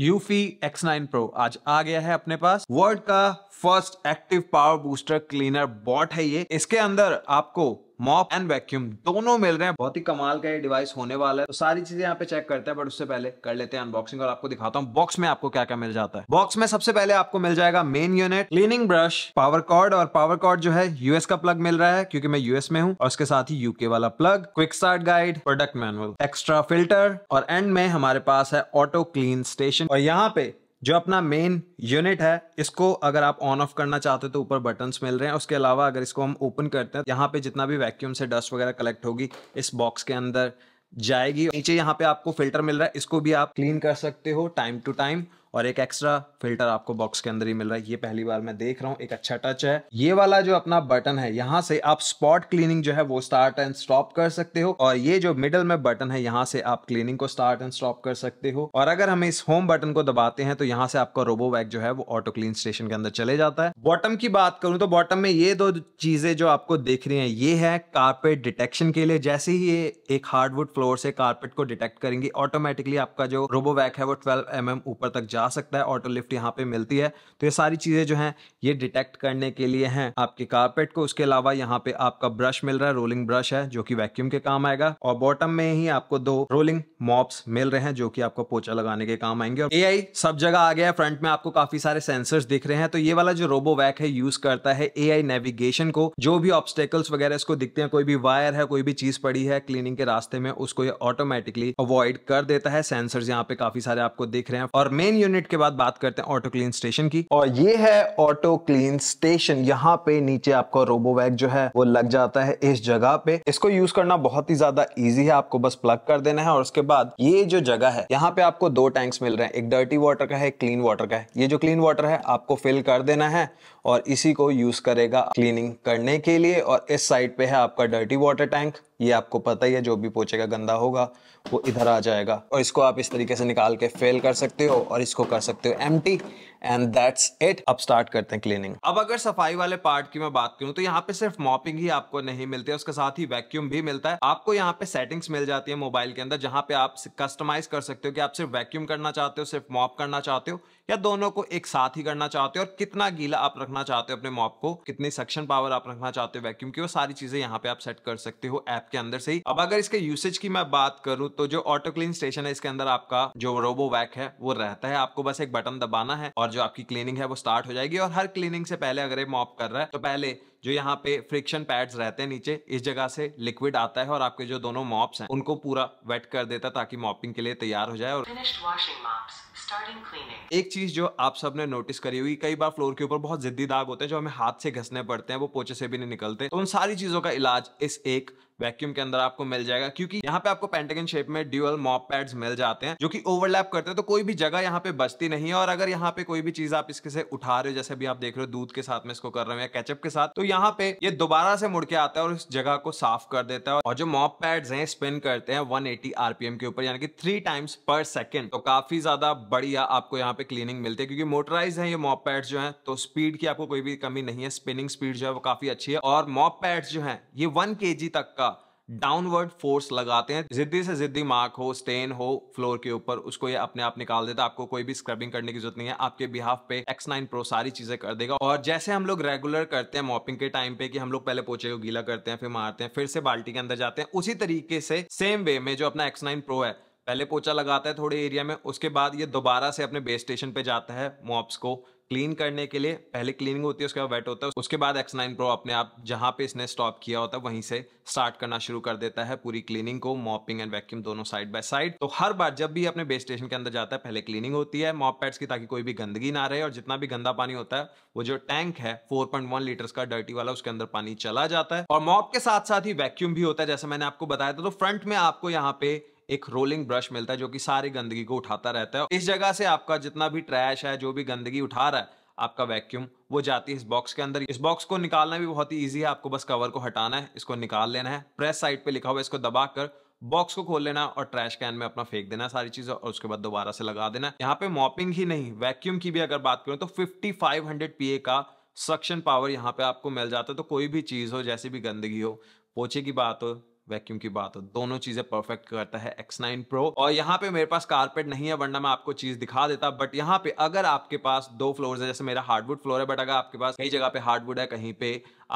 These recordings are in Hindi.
यूफी X9 Pro आज आ गया है अपने पास वर्ल्ड का first active power booster cleaner bot है ये इसके अंदर आपको मॉप एंड वैक्यूम दोनों मिल रहे हैं बहुत ही कमाल का ये डिवाइस होने वाला है तो सारी चीजें यहाँ पे चेक करते हैं बट उससे पहले कर लेते हैं अनबॉक्सिंग और आपको दिखाता हूँ बॉक्स में आपको क्या क्या मिल जाता है बॉक्स में सबसे पहले आपको मिल जाएगा main unit cleaning brush power cord और पावर कॉर्ड जो है यूएस का प्लग मिल रहा है क्योंकि मैं यूएस में हूँ और उसके साथ ही यूके वाला plug quick start guide product manual extra filter और एंड में हमारे पास है ऑटो क्लीन स्टेशन और यहाँ पे जो अपना मेन यूनिट है इसको अगर आप ऑन ऑफ करना चाहते हो तो ऊपर बटन्स मिल रहे हैं उसके अलावा अगर इसको हम ओपन करते हैं तो यहाँ पे जितना भी वैक्यूम से डस्ट वगैरह कलेक्ट होगी इस बॉक्स के अंदर जाएगी नीचे यहाँ पे आपको फिल्टर मिल रहा है इसको भी आप क्लीन कर सकते हो टाइम टू टाइम और एक एक्स्ट्रा फिल्टर आपको बॉक्स के अंदर ही मिल रहा है ये पहली बार मैं देख रहा हूँ एक अच्छा टच है ये वाला जो अपना बटन है यहाँ से आप स्पॉट क्लीनिंग जो है वो स्टार्ट एंड स्टॉप कर सकते हो और ये जो मिडल में बटन है यहाँ से आप क्लीनिंग को स्टार्ट एंड स्टॉप कर सकते हो और अगर हम इस होम बटन को दबाते हैं तो यहाँ से आपका रोबो वैग जो है वो ऑटो क्लीन स्टेशन के अंदर चले जाता है बॉटम की बात करूँ तो बॉटम में ये दो चीजें जो आपको देख रही है ये है कार्पेट डिटेक्शन के लिए जैसे ही ये एक हार्डवुड फ्लोर से कार्पेट को डिटेक्ट करेंगे ऑटोमेटिकली आपका जो रोबो वैक है वो ट्वेल्व एम mm ऊपर तक जा जा सकता है ऑटो लिफ्ट यहाँ पे मिलती है तो ये सारी चीज़ें जो हैं ये डिटेक्ट करने के लिए हैं आपके कारपेट को उसके अलावा यहाँ पे आपका ब्रश मिल रहा है रोलिंग ब्रश है जो कि वैक्यूम के काम आएगा और बॉटम में ही आपको दो रोलिंग मॉप्स मिल रहे हैं जो की आपको पोचा लगाने के काम आएंगे और ए सब जगह आ गया है फ्रंट में आपको काफी सारे सेंसर्स दिख रहे हैं तो ये वाला जो रोबो वैक है यूज करता है ए नेविगेशन को जो भी ऑब्स्टेकल्स वगैरह इसको दिखते हैं कोई भी वायर है कोई भी चीज पड़ी है क्लीनिंग के रास्ते में उसको ये ऑटोमेटिकली अवॉइड कर देता है सेंसर्स यहाँ पे काफी सारे आपको दिख रहे हैं और मेन यूनिट के बाद बात करते हैं ऑटो क्लीन स्टेशन की और ये है ऑटो क्लीन स्टेशन यहाँ पे नीचे आपका रोबोवैक जो है वो लग जाता है इस जगह पे इसको यूज करना बहुत ही ज्यादा इजी है आपको बस प्लग कर देना है और उसके बाद ये जो जगह है यहाँ पे आपको दो टैंक्स मिल रहे हैं एक डर्टी वाटर का है एक क्लीन वाटर का है ये जो क्लीन वाटर है आपको फिल कर देना है और इसी को यूज़ करेगा क्लीनिंग करने के लिए और इस साइड पे है आपका डर्टी वाटर टैंक ये आपको पता ही है जो भी पोचेगा गंदा होगा वो इधर आ जाएगा और इसको आप इस तरीके से निकाल के फेल कर सकते हो और इसको कर सकते हो एम एंड दैट्स इट अब स्टार्ट करते हैं क्लीनिंग अब अगर सफाई वाले पार्ट की मैं बात करूं तो यहाँ पे सिर्फ मॉपिंग ही आपको नहीं मिलती है उसके साथ ही वैक्यूम भी मिलता है आपको यहाँ पे सेटिंग्स मिल जाती है मोबाइल के अंदर जहाँ पे आप कस्टमाइज कर सकते हो कि आप सिर्फ वैक्यूम करना चाहते हो सिर्फ मॉप करना चाहते हो या दोनों को एक साथ ही करना चाहते हो और कितना गीला आप रख रखना चाहते हो अपने मॉप को कितनी सक्शन पावर आप रखना चाहते हो वैक्यूम की वो सारी चीजें यहाँ पे आप सेट कर सकते हो ऐप के अंदर से ही अब अगर इसके यूसेज की मैं बात करूँ तो जो ऑटो क्लीन स्टेशन है इसके अंदर आपका जो रोबो वैक है वो रहता है आपको बस एक बटन दबाना है और जो आपकी क्लीनिंग है वो स्टार्ट हो जाएगी और हर क्लीनिंग से पहले अगर ये मॉप कर रहा है तो पहले जो यहाँ पे फ्रिक्शन पैड्स रहते हैं नीचे इस जगह से लिक्विड आता है और आपके जो दोनों मॉप्स हैं उनको पूरा वेट कर देता है ताकि मॉपिंग के लिए तैयार हो जाए और एक चीज जो आप सब ने नोटिस करी हुई कई बार फ्लोर के ऊपर बहुत जिद्दी दाग होते हैं जो हमें हाथ से घसने पड़ते हैं वो पोचे से भी नहीं निकलते तो उन सारी चीजों का इलाज इस एक वैक्यूम के अंदर आपको मिल जाएगा क्योंकि यहाँ पे आपको पेंटेगन शेप में ड्यूअल मॉप पैड्स मिल जाते हैं जो कि ओवरलैप करते हैं तो कोई भी जगह यहाँ पे बचती नहीं है और अगर यहाँ पे कोई भी चीज आप इसके से उठा रहे हो जैसे भी आप देख रहे हो दूध के साथ में इसको कर रहे हो या कैचअप के साथ तो यहाँ पे ये दोबारा से मुड़ के आता है और इस जगह को साफ कर देता है और जो मॉप पैड्स है स्पिन करते हैं एटी आरपीएम के ऊपर यानी कि थ्री टाइम्स पर सेकेंड तो काफी ज्यादा बढ़िया आपको यहाँ पे क्लीनिंग मिलती है क्योंकि मोटराइज है ये मॉप पैड जो है तो स्पीड की आपको कोई भी कमी नहीं है स्पिनिंग स्पीड जो है वो काफी अच्छी है और मॉप पैड्स जो है ये वन के तक का डाउनवर्ड फोर्स लगाते हैं जिद्दी से जिद्दी मार्क हो स्टेन हो फ्लोर के ऊपर उसको ये अपने आप निकाल देता है आपको कोई भी स्क्रबिंग करने की जरूरत नहीं है आपके बिहाफ पे एक्स नाइन प्रो सारी चीजें कर देगा और जैसे हम लोग रेगुलर करते हैं मॉपिंग के टाइम पे कि हम लोग पहले पोचे को गीला करते हैं फिर मारते हैं फिर से बाल्टी के अंदर जाते हैं उसी तरीके से सेम वे में जो अपना एक्स नाइन प्रो है पहले पोचा लगाता है थोड़े एरिया में उसके बाद ये दोबारा से अपने बेस स्टेशन पे जाता है मॉप्स को क्लीन करने के लिए पहले क्लीनिंग होती है उसके बाद वेट होता है उसके बाद एक्स नाइन प्रो अपने आप जहाँ पे इसने स्टॉप किया होता है वहीं से स्टार्ट करना शुरू कर देता है पूरी क्लीनिंग को मॉपिंग एंड वैक्यूम दोनों साइड बाय साइड तो हर बार जब भी अपने बेस स्टेशन के अंदर जाता है पहले क्लीनिंग होती है मॉप पैड्स की ताकि कोई भी गंदगी ना रहे और जितना भी गंदा पानी होता है वो जो टैंक है फोर लीटर्स का डर्टी वाला उसके अंदर पानी चला जाता है और मॉप के साथ साथ ही वैक्यूम भी होता है जैसे मैंने आपको बताया था तो फ्रंट में आपको यहाँ पे एक रोलिंग ब्रश मिलता है जो कि सारी गंदगी को उठाता रहता है इस जगह से आपका जितना भी ट्रैश है जो भी गंदगी उठा रहा है आपका वैक्यूम वो जाती है इस बॉक्स के अंदर इस बॉक्स को निकालना भी बहुत ही ईजी है आपको बस कवर को हटाना है इसको निकाल लेना है प्रेस साइड पे लिखा हुआ है इसको दबा कर बॉक्स को खोल लेना और ट्रैश कैन में अपना फेंक देना सारी चीजें और उसके बाद दोबारा से लगा देना यहाँ पे मॉपिंग ही नहीं वैक्यूम की भी अगर बात करें तो फिफ्टी फाइव हंड्रेड पीए का सक्शन पावर यहाँ पे आपको मिल जाता है तो कोई भी चीज़ हो जैसी भी गंदगी हो पोछे की बात हो वैक्यूम की बात हो दोनों चीजें परफेक्ट करता है एक्स नाइन प्रो और यहाँ पे मेरे पास कारपेट नहीं है वरना मैं आपको चीज दिखा देता बट यहाँ पे अगर आपके पास दो फ्लोर है जैसे मेरा हार्डवुड फ्लोर है बट अगर आपके पास कई जगह पे हार्डवुड है कहीं पे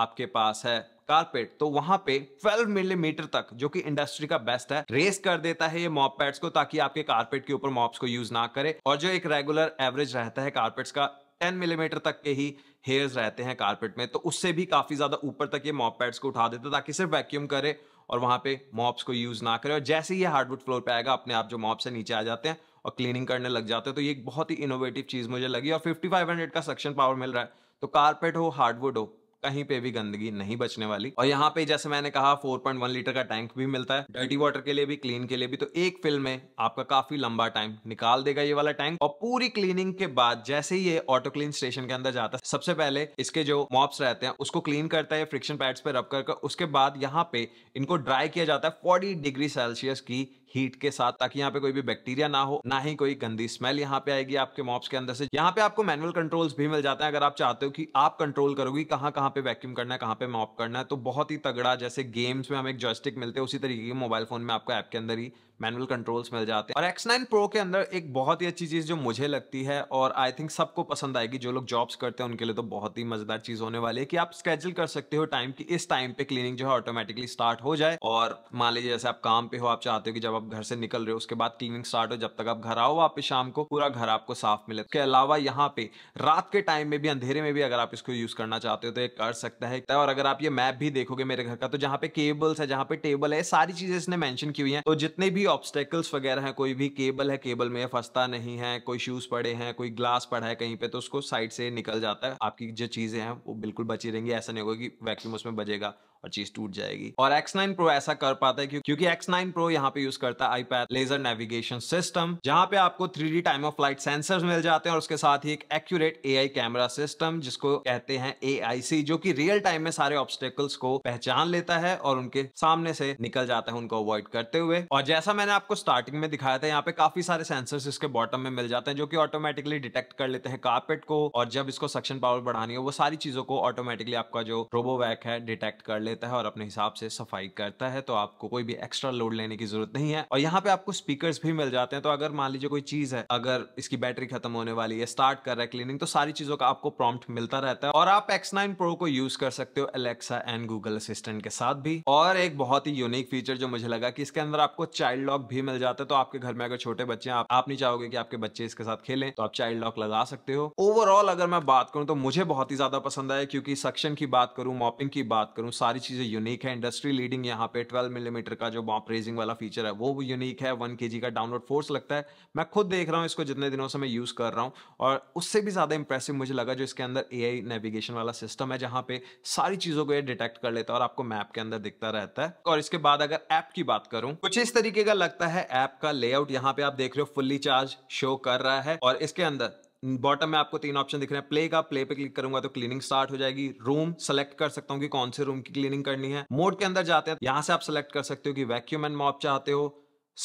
आपके पास है कारपेट तो वहां पे 12 मिलीमीटर तक जो कि इंडस्ट्री का बेस्ट है रेस कर देता है ये मॉप पैड्स को ताकि आपके कारपेट के ऊपर मॉप्स को यूज ना करे और जो एक रेगुलर एवरेज रहता है कारपेट्स का 10 मिलीमीटर तक के ही हेयर्स रहते हैं कारपेट में तो उससे भी काफी ज्यादा ऊपर तक ये मॉप पैड्स को उठा देते ताकि सिर्फ वैक्यूम करे और वहाँ पे मॉप्स को यूज़ ना करें और जैसे ही हार्डवुड फ्लोर पे आएगा अपने आप जो मॉप से नीचे आ जाते हैं और क्लीनिंग करने लग जाते हैं तो ये एक बहुत ही इनोवेटिव चीज़ मुझे लगी और 5500 का सक्शन पावर मिल रहा है तो कारपेट हो हार्डवुड हो कहीं पे भी गंदगी नहीं बचने वाली और यहाँ पे जैसे मैंने कहा 4.1 लीटर का टैंक भी मिलता है डर्टी वाटर के लिए भी क्लीन के लिए भी तो एक फिल्म में आपका काफी लंबा टाइम निकाल देगा ये वाला टैंक और पूरी क्लीनिंग के बाद जैसे ही ये ऑटो क्लीन स्टेशन के अंदर जाता है सबसे पहले इसके जो मॉप्स रहते हैं उसको क्लीन करता है फ्रिक्शन पैड्स पे रब कर उसके बाद यहाँ पे इनको ड्राई किया जाता है फोर्टी डिग्री सेल्सियस की हीट के साथ ताकि यहाँ पे कोई भी बैक्टीरिया ना हो ना ही कोई गंदी स्मेल यहाँ पे आएगी आपके मॉप्स के अंदर से यहाँ पे आपको मैनुअल कंट्रोल्स भी मिल जाते हैं अगर आप चाहते हो कि आप कंट्रोल करोगे कहाँ कहाँ पे वैक्यूम करना है कहाँ पे मॉप करना है तो बहुत ही तगड़ा जैसे गेम्स में हम एक जॉयस्टिक मिलते हैं उसी तरीके के मोबाइल फोन में आपको ऐप के अंदर ही मैनुअल कंट्रोल्स मिल जाते हैं और X9 Pro के अंदर एक बहुत ही अच्छी चीज़ जो मुझे लगती है और आई थिंक सबको पसंद आएगी जो लोग जॉब्स करते हैं उनके लिए तो बहुत ही मज़ेदार चीज़ होने वाली है कि आप स्केड्यूल कर सकते हो टाइम की इस टाइम पे क्लीनिंग जो है ऑटोमेटिकली स्टार्ट हो जाए और मान लीजिए जैसे आप काम पे हो आप चाहते हो कि जब आप घर से निकल रहे हो उसके बाद क्लीनिंग स्टार्ट हो जब तक आप घर आओ वापस शाम को पूरा घर आपको साफ मिले उसके अलावा यहाँ पे रात के टाइम में भी अंधेरे में भी अगर आप इसको यूज करना चाहते हो तो ये कर सकता है और अगर आप ये मैप भी देखोगे मेरे घर का तो जहाँ पे केबल्स है जहाँ पे टेबल है सारी चीजें इसने मैंशन की हुई है तो जितने भी भी ऑब्स्टेकल्स वगैरह हैं कोई भी केबल है केबल में फंसता नहीं है कोई शूज पड़े हैं कोई ग्लास पड़ा है कहीं पे तो उसको साइड से निकल जाता है आपकी जो चीजें हैं वो बिल्कुल बची रहेंगी ऐसा नहीं होगा कि वैक्यूम उसमें बजेगा और चीज टूट जाएगी और X9 Pro ऐसा कर पाता है क्योंकि X9 Pro यहाँ पे यूज करता है iPad लेजर नेविगेशन सिस्टम जहाँ पे आपको three time of flight sensor मिल जाते हैं और उसके साथ ही एक एक्यूरेट ए कैमरा सिस्टम जिसको कहते हैं ए जो की रियल टाइम में सारे ऑब्स्टेकल्स को पहचान लेता है और उनके सामने से निकल जाता है उनको अवॉइड करते हुए और जैसा मैंने आपको स्टार्टिंग में दिखाया था यहाँ पे काफी सारे सेंसर इसके बॉटम में मिल जाते हैं जो की ऑटोमेटिकली डिटेक्ट कर लेते हैं कार्पेट को और जब इसको सक्शन पावर बढ़ानी हो वो सारी चीजों को ऑटोमेटिकली आपका जो रोबोवैक है डिटेक्ट कर ले लेता है और अपने हिसाब से सफाई करता है तो आपको कोई भी एक्स्ट्रा लोड लेने की जरूरत नहीं है और यहाँ पे आपको स्पीकर भी मिल जाते हैं तो अगर मान लीजिए कोई चीज है अगर इसकी बैटरी खत्म होने वाली है स्टार्ट कर रहा है क्लीनिंग तो सारी चीजों का आपको प्रॉम्प्ट मिलता रहता है और आप एक्स नाइन प्रो को यूज कर सकते हो एलेक्सा एंड गूगल असिस्टेंट के साथ भी और एक बहुत ही यूनिक फीचर जो मुझे लगा कि इसके अंदर आपको चाइल्ड लॉक भी मिल जाता है तो आपके घर में अगर छोटे बच्चे हैं आप, आप नहीं चाहोगे कि आपके बच्चे इसके साथ खेलें तो आप चाइल्ड लॉक लगा सकते हो ओवरऑल अगर मैं बात करूं तो मुझे बहुत ही ज्यादा पसंद आया क्योंकि सक्शन की बात करूं मॉपिंग की बात करूं सारी चीज़ें यूनिक है इंडस्ट्री लीडिंग यहाँ पे ट्वेल्व मिलीमीटर mm का जो बॉप रेजिंग वाला फीचर है वो भी यूनिक है वन के का डाउनलोड फोर्स लगता है मैं खुद देख रहा हूँ इसको जितने दिनों से मैं यूज़ कर रहा हूँ और उससे भी ज़्यादा इंप्रेसिव मुझे लगा जो इसके अंदर ए नेविगेशन वाला सिस्टम है जहाँ पे सारी चीज़ों को ये डिटेक्ट कर लेता है और आपको मैप के अंदर दिखता रहता है और इसके बाद अगर ऐप की बात करूं कुछ इस तरीके का लगता है ऐप का लेआउट यहाँ पे आप देख रहे हो फुल्ली चार्ज शो कर रहा है और इसके अंदर बॉटम में आपको तीन ऑप्शन दिख रहे हैं प्ले का प्ले पे क्लिक करूंगा तो क्लीनिंग स्टार्ट हो जाएगी रूम सेलेक्ट कर सकता हूँ कि कौन से रूम की क्लीनिंग करनी है मोड के अंदर जाते हैं यहां से आप सेलेक्ट कर सकते हो कि वैक्यूम एंड मॉप चाहते हो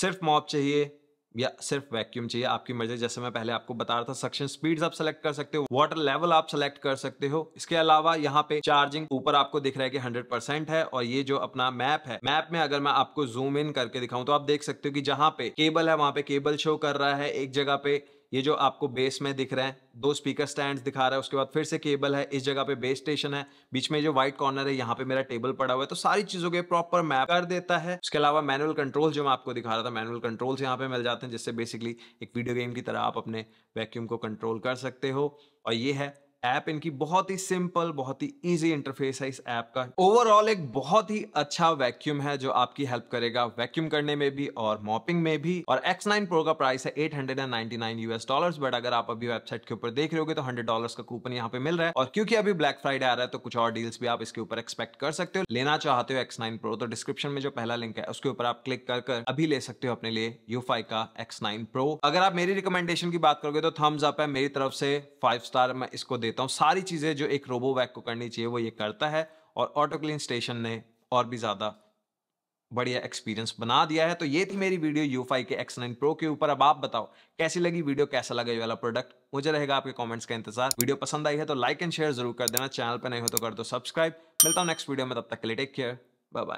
सिर्फ मॉप चाहिए या सिर्फ वैक्यूम चाहिए आपकी मर्जी जैसे मैं पहले आपको बता रहा था सक्शन स्पीड्स आप सेलेक्ट कर सकते हो वाटर लेवल आप सेलेक्ट कर सकते हो इसके अलावा यहाँ पे चार्जिंग ऊपर आपको दिख रहा है कि 100% है और ये जो अपना मैप है मैप में अगर मैं आपको जूम इन करके दिखाऊं तो आप देख सकते हो कि जहाँ पे केबल है वहां पे केबल शो कर रहा है एक जगह पे ये जो आपको बेस में दिख रहे हैं दो स्पीकर स्टैंड दिखा रहा है उसके बाद फिर से केबल है इस जगह पे बेस स्टेशन है बीच में जो व्हाइट कॉर्नर है यहाँ पे मेरा टेबल पड़ा हुआ है तो सारी चीजों के प्रॉपर मैप कर देता है उसके अलावा मैनुअल कंट्रोल जो मैं आपको दिखा रहा था मैनुअल कंट्रोल्स यहाँ पे मिल जाते हैं जिससे बेसिकली एक वीडियो गेम की तरह आप अपने वैक्यूम को कंट्रोल कर सकते हो और ये है ऐप इनकी बहुत ही सिंपल बहुत ही इजी इंटरफेस है इस ऐप का ओवरऑल एक बहुत ही अच्छा वैक्यूम है जो आपकी हेल्प करेगा वैक्यूम करने में भी और मॉपिंग में भी और X9 Pro का प्राइस है 899 यूएस डॉलर्स बट अगर आप अभी वेबसाइट के ऊपर देख रहे होगे तो 100 डॉलर्स का कूपन यहाँ पे मिल रहा है और क्योंकि अभी ब्लैक फ्राइडे आ रहा है तो कुछ और डील्स भी आप इसके ऊपर एक्सपेक्ट कर सकते हो लेना चाहते हो एक्स नाइन तो डिस्क्रिप्शन में जो पहला लिंक है उसके ऊपर आप क्लिक कर कर अभी ले सकते हो अपने लिए यू का एक्स नाइन अगर आप मेरी रिकमेंडेशन की बात करोगे तो थम्स अप है मेरी तरफ से फाइव स्टार मैं इसको दे देता हूँ सारी चीज़ें जो एक रोबोवैक को करनी चाहिए वो ये करता है और ऑटो क्लीन स्टेशन ने और भी ज़्यादा बढ़िया एक्सपीरियंस बना दिया है तो ये थी मेरी वीडियो यू के एक्स नाइन प्रो के ऊपर अब आप बताओ कैसी लगी वीडियो कैसा लगा ये वाला प्रोडक्ट मुझे रहेगा आपके कमेंट्स का इंतजार वीडियो पसंद आई है तो लाइक एंड शेयर जरूर कर देना चैनल पर नहीं हो तो कर दो सब्सक्राइब मिलता हूँ नेक्स्ट वीडियो में तब तक के लिए टेक केयर बाय बाय